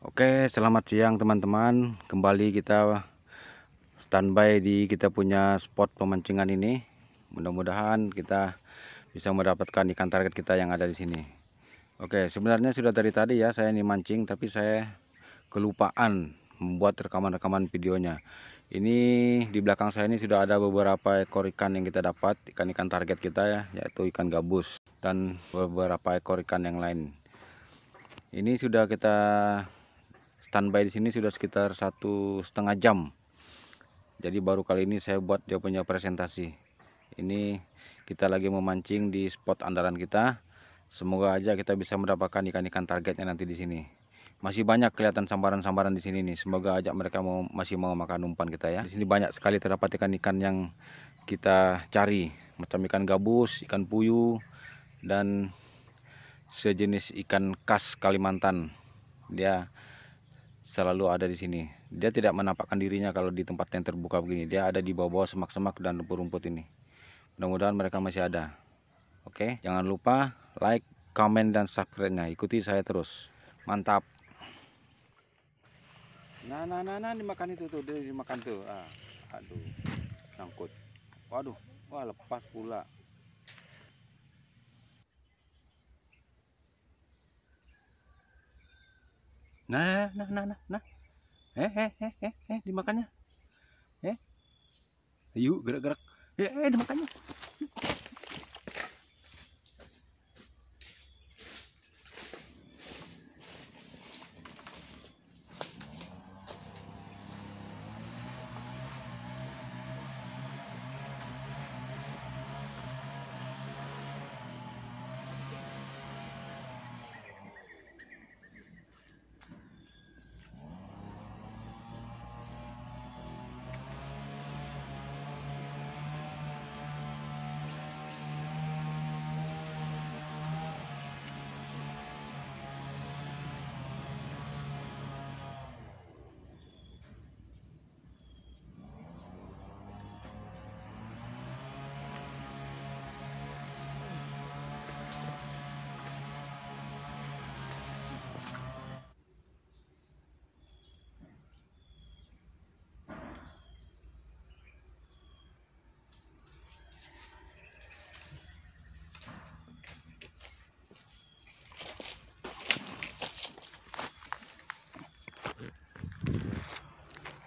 Oke, selamat siang teman-teman. Kembali kita standby di kita punya spot pemancingan ini. Mudah-mudahan kita bisa mendapatkan ikan target kita yang ada di sini. Oke, sebenarnya sudah dari tadi ya saya ini mancing tapi saya kelupaan membuat rekaman-rekaman videonya. Ini di belakang saya ini sudah ada beberapa ekor ikan yang kita dapat, ikan-ikan target kita ya, yaitu ikan gabus dan beberapa ekor ikan yang lain. Ini sudah kita standby di sini sudah sekitar satu setengah jam jadi baru kali ini saya buat dia punya presentasi ini kita lagi memancing di spot andalan kita semoga aja kita bisa mendapatkan ikan-ikan targetnya nanti di sini masih banyak kelihatan sambaran-sambaran di sini nih semoga aja mereka mau masih mau makan umpan kita ya di sini banyak sekali terdapat ikan-ikan yang kita cari macam ikan gabus ikan puyuh dan sejenis ikan khas Kalimantan dia selalu ada di sini. Dia tidak menampakkan dirinya kalau di tempat yang terbuka begini. Dia ada di bawah-bawah semak-semak dan rumput-rumput ini. Mudah-mudahan mereka masih ada. Oke, jangan lupa like, komen, dan subscribe-nya. Ikuti saya terus. Mantap. Nah, nah, nah, nah, dimakan itu tuh, dia dimakan tuh. Ah, aduh, sangkut. Waduh, wah lepas pula. Nah, nah, nah, nah, nah. Eh, eh, eh, eh, eh, dimakannya. Eh. Ayo, gerak-gerak. Eh, eh, dimakannya.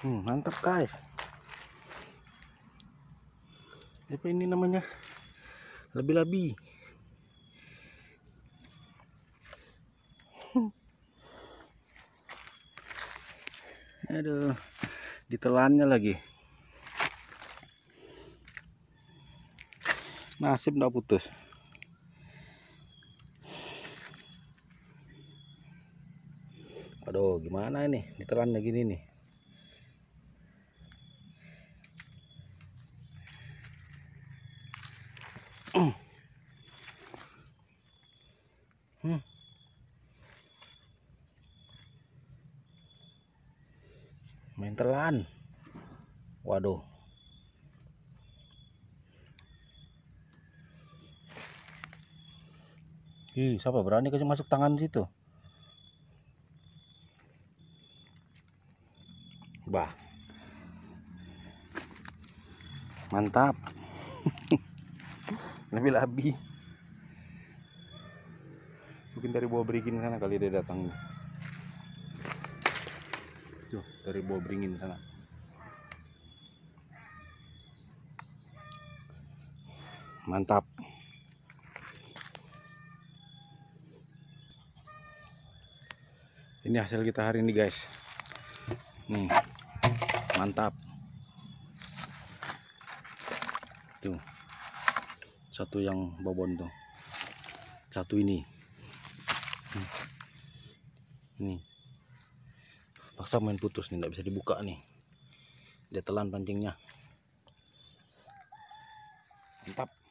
hmm, mantap guys apa ini namanya labi-labi aduh ditelannya lagi nasib tidak putus aduh gimana ini ditelannya gini nih Main telan. Waduh. Hi, siapa berani kasih masuk tangan situ? Bah. Mantap. Nabi labi mungkin dari bawah beringin sana kali dia datang tuh dari bawah beringin sana mantap ini hasil kita hari ini guys nih hmm. mantap tuh satu yang tuh, satu ini hmm. ini paksa main putus nih nggak bisa dibuka nih dia telan pancingnya mantap